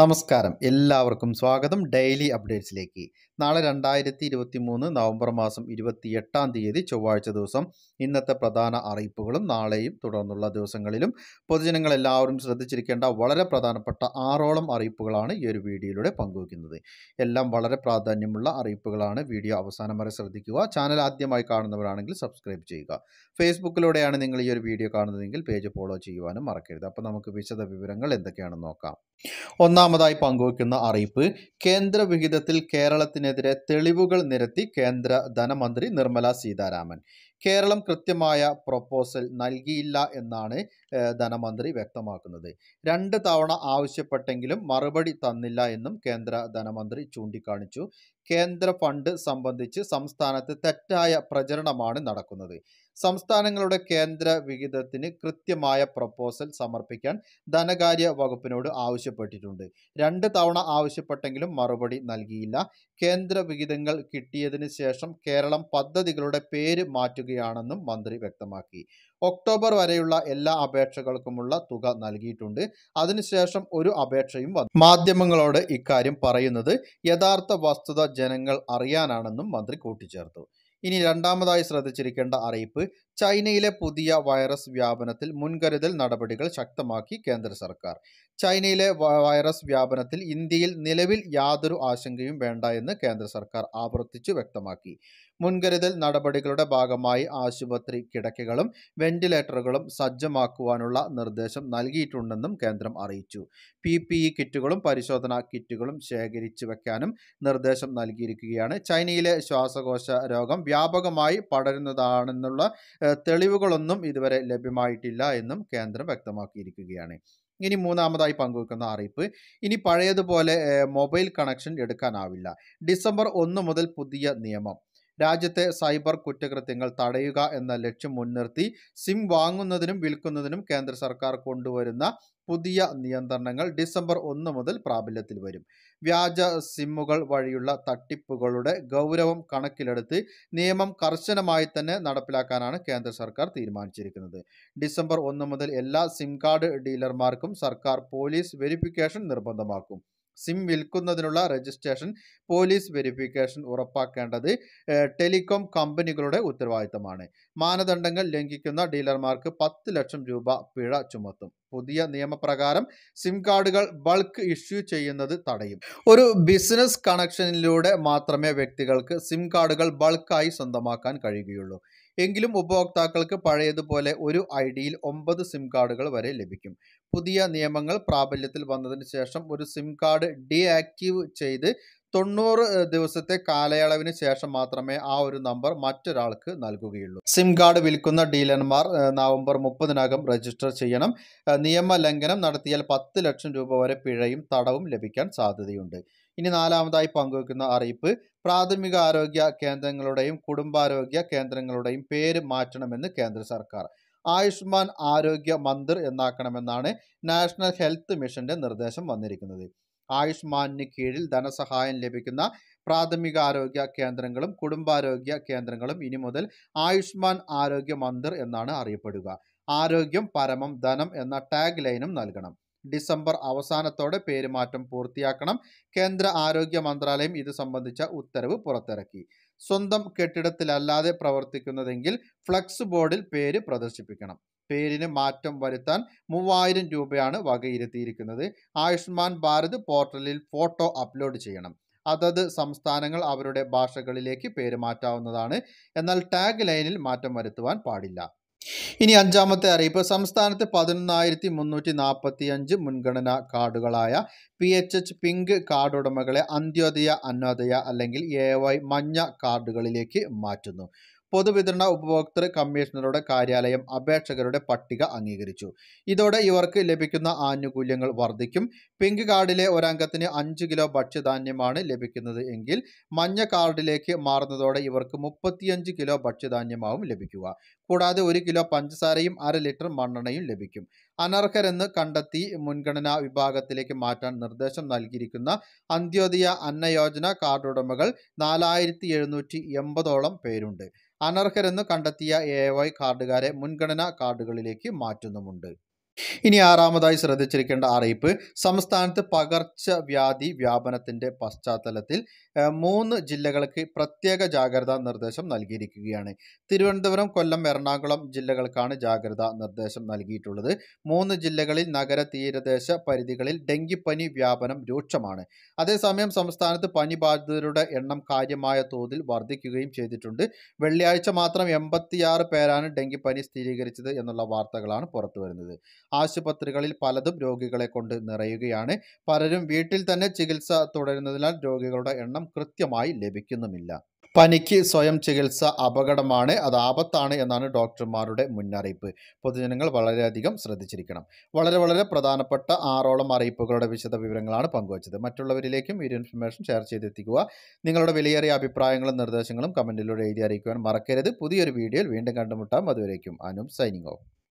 നമസ്കാരം എല്ലാവർക്കും സ്വാഗതം ഡെയിലി അപ്ഡേറ്റ്സിലേക്ക് നാളെ രണ്ടായിരത്തി ഇരുപത്തി മൂന്ന് നവംബർ മാസം ഇരുപത്തി എട്ടാം തീയതി ചൊവ്വാഴ്ച ദിവസം ഇന്നത്തെ പ്രധാന അറിയിപ്പുകളും നാളെയും തുടർന്നുള്ള ദിവസങ്ങളിലും പൊതുജനങ്ങൾ എല്ലാവരും ശ്രദ്ധിച്ചിരിക്കേണ്ട വളരെ പ്രധാനപ്പെട്ട ആറോളം അറിയിപ്പുകളാണ് ഈ ഒരു വീഡിയോയിലൂടെ പങ്കുവയ്ക്കുന്നത് എല്ലാം വളരെ പ്രാധാന്യമുള്ള അറിയിപ്പുകളാണ് വീഡിയോ അവസാനം വരെ ശ്രദ്ധിക്കുക ചാനൽ ആദ്യമായി കാണുന്നവരാണെങ്കിൽ സബ്സ്ക്രൈബ് ചെയ്യുക ഫേസ്ബുക്കിലൂടെയാണ് നിങ്ങൾ ഈ ഒരു വീഡിയോ കാണുന്നതെങ്കിൽ പേജ് ഫോളോ ചെയ്യുവാനും മറക്കരുത് അപ്പോൾ നമുക്ക് വിശദ വിവരങ്ങൾ എന്തൊക്കെയാണെന്ന് നോക്കാം ഒന്നാം രണ്ടാമതായി പങ്കുവയ്ക്കുന്ന അറിയിപ്പ് കേന്ദ്ര വിഹിതത്തിൽ കേരളത്തിനെതിരെ തെളിവുകൾ നിരത്തി കേന്ദ്ര ധനമന്ത്രി നിർമ്മല സീതാരാമൻ കേരളം കൃത്യമായ പ്രൊപ്പോസൽ നൽകിയില്ല എന്നാണ് ധനമന്ത്രി വ്യക്തമാക്കുന്നത് രണ്ട് തവണ ആവശ്യപ്പെട്ടെങ്കിലും മറുപടി തന്നില്ല എന്നും കേന്ദ്ര ധനമന്ത്രി ചൂണ്ടിക്കാണിച്ചു കേന്ദ്ര ഫണ്ട് സംബന്ധിച്ച് സംസ്ഥാനത്ത് തെറ്റായ പ്രചരണമാണ് നടക്കുന്നത് സംസ്ഥാനങ്ങളുടെ കേന്ദ്ര വിഹിതത്തിന് കൃത്യമായ പ്രപ്പോസൽ സമർപ്പിക്കാൻ ധനകാര്യ വകുപ്പിനോട് ആവശ്യപ്പെട്ടിട്ടുണ്ട് രണ്ട് തവണ ആവശ്യപ്പെട്ടെങ്കിലും മറുപടി നൽകിയില്ല കേന്ദ്ര വിഹിതങ്ങൾ കിട്ടിയതിന് ശേഷം കേരളം പദ്ധതികളുടെ പേര് മാറ്റുകയാണെന്നും മന്ത്രി വ്യക്തമാക്കി ഒക്ടോബർ വരെയുള്ള എല്ലാ അപേക്ഷകൾക്കുമുള്ള തുക നൽകിയിട്ടുണ്ട് അതിനുശേഷം ഒരു അപേക്ഷയും വന്നു മാധ്യമങ്ങളോട് ഇക്കാര്യം പറയുന്നത് യഥാർത്ഥ വസ്തുത ജനങ്ങൾ അറിയാനാണെന്നും മന്ത്രി കൂട്ടിച്ചേർത്തു ഇനി രണ്ടാമതായി ശ്രദ്ധിച്ചിരിക്കേണ്ട അറിയിപ്പ് ചൈനയിലെ പുതിയ വൈറസ് വ്യാപനത്തിൽ മുൻകരുതൽ നടപടികൾ ശക്തമാക്കി കേന്ദ്ര സർക്കാർ ചൈനയിലെ വൈറസ് വ്യാപനത്തിൽ ഇന്ത്യയിൽ നിലവിൽ യാതൊരു ആശങ്കയും വേണ്ട എന്ന് കേന്ദ്ര സർക്കാർ ആവർത്തിച്ചു വ്യക്തമാക്കി മുൻകരുതൽ നടപടികളുടെ ഭാഗമായി ആശുപത്രി കിടക്കകളും വെന്റിലേറ്ററുകളും സജ്ജമാക്കുവാനുള്ള നിർദ്ദേശം നൽകിയിട്ടുണ്ടെന്നും കേന്ദ്രം അറിയിച്ചു പി പി ഇ കിറ്റുകളും പരിശോധനാ കിറ്റുകളും ശേഖരിച്ചു വെക്കാനും നിർദ്ദേശം നൽകിയിരിക്കുകയാണ് ചൈനയിലെ ശ്വാസകോശ രോഗം വ്യാപകമായി പടരുന്നതാണെന്നുള്ള തെളിവുകളൊന്നും ഇതുവരെ ലഭ്യമായിട്ടില്ല എന്നും കേന്ദ്രം വ്യക്തമാക്കിയിരിക്കുകയാണ് ഇനി മൂന്നാമതായി പങ്കുവെക്കുന്ന അറിയിപ്പ് ഇനി പഴയതുപോലെ മൊബൈൽ കണക്ഷൻ എടുക്കാനാവില്ല ഡിസംബർ ഒന്ന് മുതൽ പുതിയ നിയമം രാജ്യത്തെ സൈബർ കുറ്റകൃത്യങ്ങൾ തടയുക എന്ന ലക്ഷ്യം മുൻനിർത്തി സിം വാങ്ങുന്നതിനും വിൽക്കുന്നതിനും കേന്ദ്ര സർക്കാർ കൊണ്ടുവരുന്ന പുതിയ നിയന്ത്രണങ്ങൾ ഡിസംബർ ഒന്ന് മുതൽ പ്രാബല്യത്തിൽ വരും വ്യാജ സിമ്മുകൾ വഴിയുള്ള തട്ടിപ്പുകളുടെ ഗൗരവം കണക്കിലെടുത്ത് നിയമം കർശനമായി തന്നെ നടപ്പിലാക്കാനാണ് കേന്ദ്ര സർക്കാർ തീരുമാനിച്ചിരിക്കുന്നത് ഡിസംബർ ഒന്ന് മുതൽ എല്ലാ സിം കാർഡ് ഡീലർമാർക്കും സർക്കാർ പോലീസ് വെരിഫിക്കേഷൻ നിർബന്ധമാക്കും സിം വിൽക്കുന്നതിനുള്ള രജിസ്ട്രേഷൻ പോലീസ് വെരിഫിക്കേഷൻ ഉറപ്പാക്കേണ്ടത് ടെലികോം കമ്പനികളുടെ ഉത്തരവാദിത്തമാണ് മാനദണ്ഡങ്ങൾ ലംഘിക്കുന്ന ഡീലർമാർക്ക് പത്ത് ലക്ഷം രൂപ പിഴ ചുമത്തും പുതിയ നിയമപ്രകാരം സിം കാർഡുകൾ ബൾക്ക് ഇഷ്യൂ ചെയ്യുന്നത് തടയും ഒരു ബിസിനസ് കണക്ഷനിലൂടെ മാത്രമേ വ്യക്തികൾക്ക് സിം കാർഡുകൾ ബൾക്കായി സ്വന്തമാക്കാൻ കഴിയുകയുള്ളൂ എങ്കിലും ഉപഭോക്താക്കൾക്ക് പഴയതുപോലെ ഒരു ഐ ഡിയിൽ ഒമ്പത് സിം കാർഡുകൾ വരെ ലഭിക്കും പുതിയ നിയമങ്ങൾ പ്രാബല്യത്തിൽ വന്നതിന് ശേഷം ഒരു സിം കാർഡ് ഡീആക്റ്റീവ് ചെയ്ത് തൊണ്ണൂറ് ദിവസത്തെ കാലയളവിന് ശേഷം മാത്രമേ ആ ഒരു നമ്പർ മറ്റൊരാൾക്ക് നൽകുകയുള്ളൂ സിം കാർഡ് വിൽക്കുന്ന ഡീലർമാർ നവംബർ മുപ്പതിനകം രജിസ്റ്റർ ചെയ്യണം നിയമലംഘനം നടത്തിയാൽ പത്ത് ലക്ഷം രൂപ വരെ പിഴയും തടവും ലഭിക്കാൻ സാധ്യതയുണ്ട് ഇനി നാലാമതായി പങ്കുവെക്കുന്ന അറിയിപ്പ് പ്രാഥമിക ആരോഗ്യ കേന്ദ്രങ്ങളുടെയും കുടുംബാരോഗ്യ കേന്ദ്രങ്ങളുടെയും പേര് മാറ്റണമെന്ന് കേന്ദ്ര സർക്കാർ ആയുഷ്മാൻ ആരോഗ്യ മന്ദിർ എന്നാക്കണമെന്നാണ് നാഷണൽ ഹെൽത്ത് മിഷന്റെ നിർദ്ദേശം വന്നിരിക്കുന്നത് ആയുഷ്മാനിന് കീഴിൽ ധനസഹായം ലഭിക്കുന്ന പ്രാഥമിക ആരോഗ്യ കേന്ദ്രങ്ങളും കുടുംബാരോഗ്യ കേന്ദ്രങ്ങളും ഇനി മുതൽ ആയുഷ്മാൻ ആരോഗ്യ മന്ദിർ എന്നാണ് അറിയപ്പെടുക ആരോഗ്യം പരമം ധനം എന്ന ടാഗ് ലൈനും നൽകണം ഡിസംബർ അവസാനത്തോടെ പേരുമാറ്റം പൂർത്തിയാക്കണം കേന്ദ്ര ആരോഗ്യ മന്ത്രാലയം ഇത് സംബന്ധിച്ച ഉത്തരവ് പുറത്തിറക്കി സ്വന്തം കെട്ടിടത്തിലല്ലാതെ പ്രവർത്തിക്കുന്നതെങ്കിൽ ഫ്ലക്സ് ബോർഡിൽ പേര് പ്രദർശിപ്പിക്കണം പേരിന് മാറ്റം വരുത്താൻ മൂവായിരം രൂപയാണ് വകയിരുത്തിയിരിക്കുന്നത് ആയുഷ്മാൻ ഭാരത് പോർട്ടലിൽ ഫോട്ടോ അപ്ലോഡ് ചെയ്യണം അതത് സംസ്ഥാനങ്ങൾ അവരുടെ ഭാഷകളിലേക്ക് പേര് മാറ്റാവുന്നതാണ് എന്നാൽ ടാഗ് ലൈനിൽ മാറ്റം വരുത്തുവാൻ പാടില്ല ഇനി അഞ്ചാമത്തെ അറിയിപ്പ് സംസ്ഥാനത്ത് പതിനൊന്നായിരത്തി മുന്നൂറ്റി നാൽപ്പത്തി അഞ്ച് മുൻഗണനാ കാർഡുകളായ P H H pink card ഉടമകളെ അന്ത്യോദയ അന്നോദയ അല്ലെങ്കിൽ എ വൈ മഞ്ഞ കാർഡുകളിലേക്ക് മാറ്റുന്നു പൊതുവിതരണ ഉപഭോക്തൃ കമ്മീഷണറുടെ കാര്യാലയം അപേക്ഷകരുടെ പട്ടിക അംഗീകരിച്ചു ഇതോടെ ഇവർക്ക് ലഭിക്കുന്ന ആനുകൂല്യങ്ങൾ വർദ്ധിക്കും പിങ്ക് കാർഡിലെ ഒരംഗത്തിന് അഞ്ച് കിലോ ഭക്ഷ്യധാന്യമാണ് ലഭിക്കുന്നത് എങ്കിൽ മഞ്ഞ കാർഡിലേക്ക് മാറുന്നതോടെ ഇവർക്ക് മുപ്പത്തിയഞ്ച് കിലോ ഭക്ഷ്യധാന്യമാവും ലഭിക്കുക കൂടാതെ ഒരു കിലോ പഞ്ചസാരയും അര ലിറ്റർ മണ്ണെണ്ണയും ലഭിക്കും അനർഹരെന്ന് കണ്ടെത്തി മുൻഗണനാ വിഭാഗത്തിലേക്ക് മാറ്റാൻ നിർദ്ദേശം നൽകിയിരിക്കുന്ന അന്ത്യോദയ അന്നയോജന കാർഡുടമകൾ നാലായിരത്തി എഴുന്നൂറ്റി എൺപതോളം പേരുണ്ട് അനർഹരെന്ന് കണ്ടെത്തിയ എ വൈ കാർഡുകാരെ മുൻഗണനാ കാർഡുകളിലേക്ക് മാറ്റുന്നുമുണ്ട് ഇനി ആറാമതായി ശ്രദ്ധിച്ചിരിക്കേണ്ട അറിയിപ്പ് സംസ്ഥാനത്ത് പകർച്ചവ്യാധി വ്യാപനത്തിന്റെ പശ്ചാത്തലത്തിൽ മൂന്ന് ജില്ലകൾക്ക് പ്രത്യേക ജാഗ്രതാ നിർദ്ദേശം നൽകിയിരിക്കുകയാണ് തിരുവനന്തപുരം കൊല്ലം എറണാകുളം ജില്ലകൾക്കാണ് ജാഗ്രതാ നിർദ്ദേശം നൽകിയിട്ടുള്ളത് മൂന്ന് ജില്ലകളിൽ നഗര തീരദേശ പരിധികളിൽ ഡെങ്കിപ്പനി വ്യാപനം രൂക്ഷമാണ് അതേസമയം സംസ്ഥാനത്ത് പനി ബാധിതരുടെ എണ്ണം കാര്യമായ തോതിൽ വർദ്ധിക്കുകയും ചെയ്തിട്ടുണ്ട് വെള്ളിയാഴ്ച മാത്രം എൺപത്തിയാറ് പേരാണ് ഡെങ്കിപ്പനി സ്ഥിരീകരിച്ചത് എന്നുള്ള വാർത്തകളാണ് വരുന്നത് ആശുപത്രികളിൽ പലതും രോഗികളെ കൊണ്ട് നിറയുകയാണ് പലരും വീട്ടിൽ തന്നെ ചികിത്സ തുടരുന്നതിനാൽ രോഗികളുടെ എണ്ണം കൃത്യമായി ലഭിക്കുന്നുമില്ല പനിക്ക് സ്വയം ചികിത്സ അപകടമാണ് അത് ആപത്താണ് എന്നാണ് ഡോക്ടർമാരുടെ മുന്നറിയിപ്പ് പൊതുജനങ്ങൾ വളരെയധികം ശ്രദ്ധിച്ചിരിക്കണം വളരെ വളരെ പ്രധാനപ്പെട്ട ആറോളം അറിയിപ്പുകളുടെ വിശദ വിവരങ്ങളാണ് പങ്കുവച്ചത് മറ്റുള്ളവരിലേക്കും ഈ ഇൻഫർമേഷൻ ഷെയർ ചെയ്തെത്തിക്കുക നിങ്ങളുടെ വിലയേറിയ അഭിപ്രായങ്ങളും നിർദ്ദേശങ്ങളും കമൻറ്റിലൂടെ എഴുതി അറിയിക്കുവാൻ മറക്കരുത് പുതിയൊരു വീഡിയോയിൽ വീണ്ടും കണ്ടുമുട്ടാം അതുവരേക്കും അനും സൈനിങ് ഓഫ്